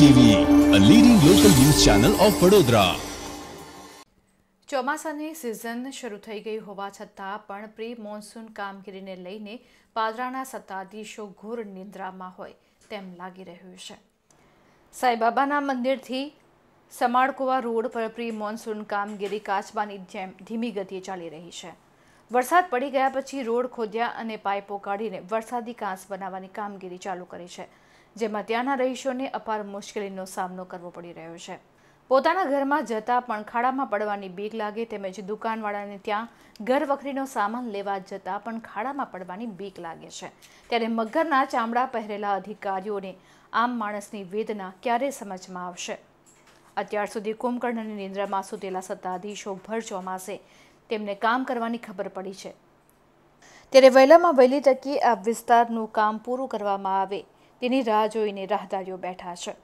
TV a leading local news channel of Vadodara ચોમાસાની season શરૂ થઈ ગઈ હોવા છતાં પણ પ્રી મોન્સૂન કામગીરીને લઈને પાદરાના સત્તાધીશો ઘોર નિંદ્રામાં હોય તેમ લાગી રહ્યું છે સાંઈબાબાના મંદિરથી સમાળકુવા રોડ પર પ્રી મોન્સૂન કામગીરી કાચબાની જેમ ધીમી ગતિએ ચાલી રહી છે વરસાદ પડી ગયા પછી રોડ ખોદ્યા અને પાઇપો કાઢીને વરસાદી કાંસ બનાવવાની કામગીરી ચાલુ કરી છે જેમાં ત્યાંના રહીશોને અપાર મુશ્કેલીનો સામનો કરવો પડી રહ્યો છે પોતાના ઘરમાં જતાં પણ ખાડામાં પડવાની બીક લાગે તેમજ દુકાનવાળાને ત્યાં ઘર વખરીનો સામાન લેવા જતાં પણ ખાડામાં પડવાની બીક લાગે છે ત્યારે મગરના ચામડા પહેરેલા અધિકારીઓને આમ માણસની વેદના ક્યારે સમજમાં આવશે અત્યાર સુધી કુંભકર્ણની નિંદ્રામાં સુતેલા સત્તાધીશો ભર ચોમાસે તેમને કામ કરવાની ખબર પડી છે ત્યારે વહેલામાં વહેલી તકે આ વિસ્તારનું કામ પૂરું કરવામાં આવે તેની રાહ જોઈને રાહદારીઓ બેઠા છે